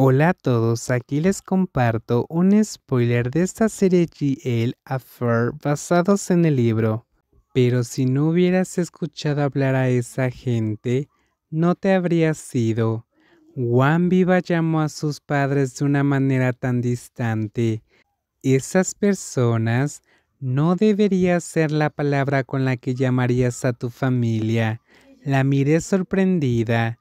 Hola a todos, aquí les comparto un spoiler de esta serie GL Affair basados en el libro. Pero si no hubieras escuchado hablar a esa gente, no te habrías sido. Juan Viva llamó a sus padres de una manera tan distante. Esas personas no debería ser la palabra con la que llamarías a tu familia. La miré sorprendida.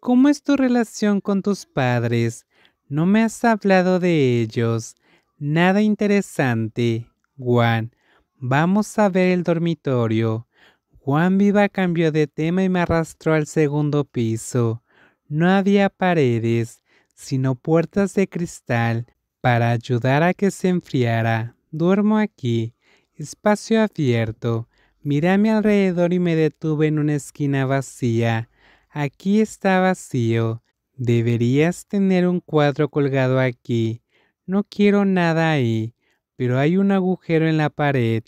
¿Cómo es tu relación con tus padres? No me has hablado de ellos. Nada interesante. Juan, vamos a ver el dormitorio. Juan Viva cambió de tema y me arrastró al segundo piso. No había paredes, sino puertas de cristal para ayudar a que se enfriara. Duermo aquí, espacio abierto. Miré a mi alrededor y me detuve en una esquina vacía. Aquí está vacío. Deberías tener un cuadro colgado aquí. No quiero nada ahí, pero hay un agujero en la pared.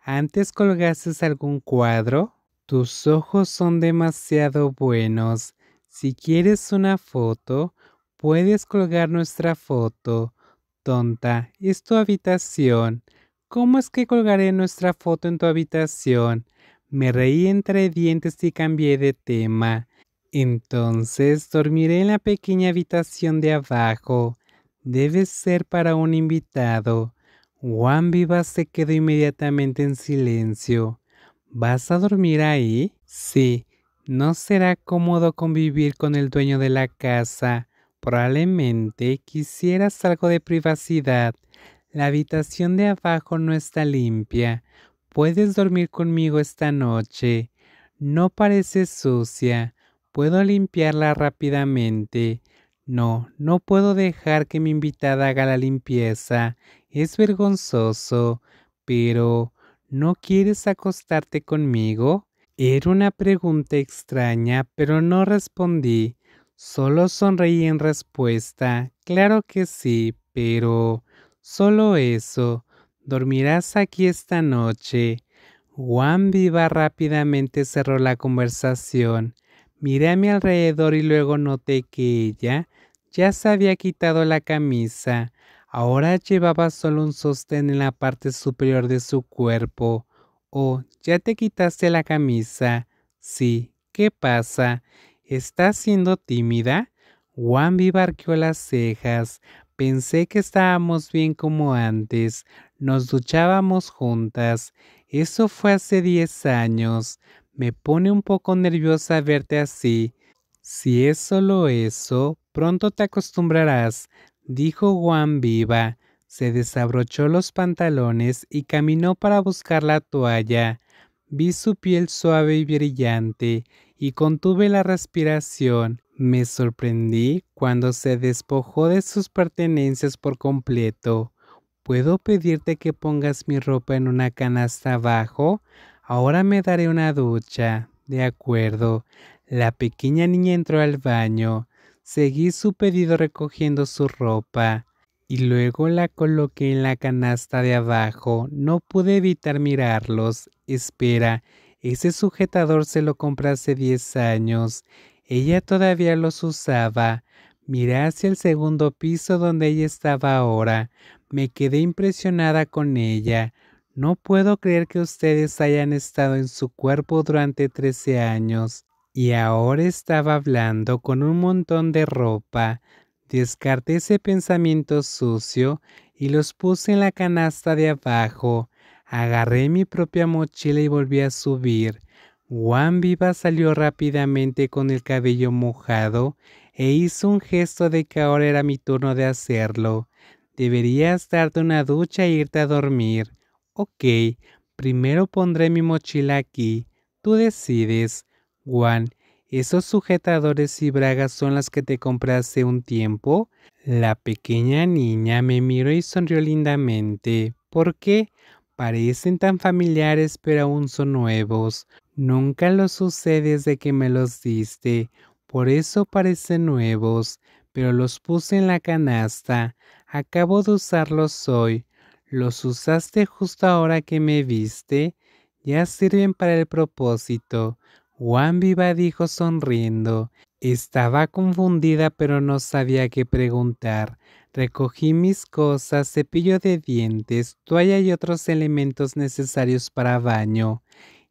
¿Antes colgases algún cuadro? Tus ojos son demasiado buenos. Si quieres una foto, puedes colgar nuestra foto. Tonta, es tu habitación. ¿Cómo es que colgaré nuestra foto en tu habitación? Me reí entre dientes y cambié de tema. Entonces dormiré en la pequeña habitación de abajo. Debe ser para un invitado. Juan Viva se quedó inmediatamente en silencio. ¿Vas a dormir ahí? Sí. No será cómodo convivir con el dueño de la casa. Probablemente quisieras algo de privacidad. La habitación de abajo no está limpia. Puedes dormir conmigo esta noche. No parece sucia. ¿Puedo limpiarla rápidamente? No, no puedo dejar que mi invitada haga la limpieza. Es vergonzoso. Pero, ¿no quieres acostarte conmigo? Era una pregunta extraña, pero no respondí. Solo sonreí en respuesta. Claro que sí, pero... Solo eso. Dormirás aquí esta noche. Juan Viva rápidamente cerró la conversación. Miré a mi alrededor y luego noté que ella ya se había quitado la camisa. Ahora llevaba solo un sostén en la parte superior de su cuerpo. Oh, ya te quitaste la camisa. Sí, ¿qué pasa? ¿Estás siendo tímida? Wambi barqueó las cejas. Pensé que estábamos bien como antes. Nos duchábamos juntas. Eso fue hace diez años. Me pone un poco nerviosa verte así. Si es solo eso, pronto te acostumbrarás, dijo Juan viva. Se desabrochó los pantalones y caminó para buscar la toalla. Vi su piel suave y brillante y contuve la respiración. Me sorprendí cuando se despojó de sus pertenencias por completo. ¿Puedo pedirte que pongas mi ropa en una canasta abajo? Ahora me daré una ducha. De acuerdo. La pequeña niña entró al baño. Seguí su pedido recogiendo su ropa y luego la coloqué en la canasta de abajo. No pude evitar mirarlos. Espera, ese sujetador se lo compré hace 10 años. Ella todavía los usaba. Miré hacia el segundo piso donde ella estaba ahora. Me quedé impresionada con ella. No puedo creer que ustedes hayan estado en su cuerpo durante 13 años y ahora estaba hablando con un montón de ropa. Descarté ese pensamiento sucio y los puse en la canasta de abajo. Agarré mi propia mochila y volví a subir. Juan Viva salió rápidamente con el cabello mojado e hizo un gesto de que ahora era mi turno de hacerlo. Deberías darte una ducha e irte a dormir. Ok, primero pondré mi mochila aquí. Tú decides. Juan, ¿esos sujetadores y bragas son las que te compré hace un tiempo? La pequeña niña me miró y sonrió lindamente. ¿Por qué? Parecen tan familiares pero aún son nuevos. Nunca los usé desde que me los diste. Por eso parecen nuevos, pero los puse en la canasta. Acabo de usarlos hoy. Los usaste justo ahora que me viste, ya sirven para el propósito. Juan Viva dijo sonriendo. Estaba confundida pero no sabía qué preguntar. Recogí mis cosas, cepillo de dientes, toalla y otros elementos necesarios para baño.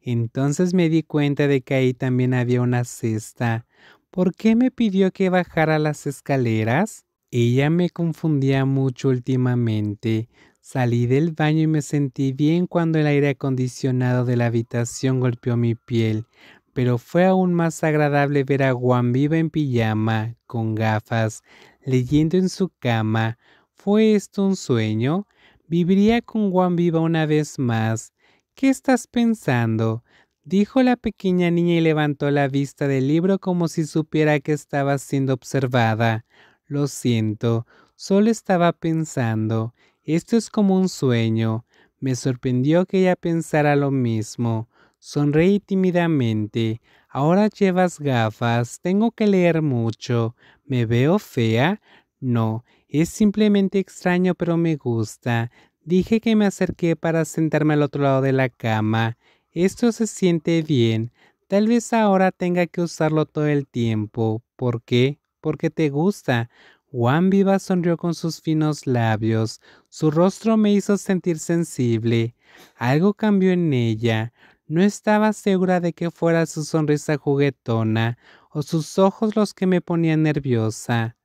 Entonces me di cuenta de que ahí también había una cesta. ¿Por qué me pidió que bajara las escaleras? Ella me confundía mucho últimamente. Salí del baño y me sentí bien cuando el aire acondicionado de la habitación golpeó mi piel, pero fue aún más agradable ver a Juan viva en pijama, con gafas, leyendo en su cama. ¿Fue esto un sueño? Viviría con Juan viva una vez más. ¿Qué estás pensando? dijo la pequeña niña y levantó la vista del libro como si supiera que estaba siendo observada. Lo siento, solo estaba pensando. Esto es como un sueño. Me sorprendió que ella pensara lo mismo. Sonreí tímidamente. Ahora llevas gafas. Tengo que leer mucho. ¿Me veo fea? No, es simplemente extraño pero me gusta. Dije que me acerqué para sentarme al otro lado de la cama. Esto se siente bien. Tal vez ahora tenga que usarlo todo el tiempo. ¿Por qué? Porque te gusta. Juan Viva sonrió con sus finos labios. Su rostro me hizo sentir sensible. Algo cambió en ella. No estaba segura de que fuera su sonrisa juguetona o sus ojos los que me ponían nerviosa.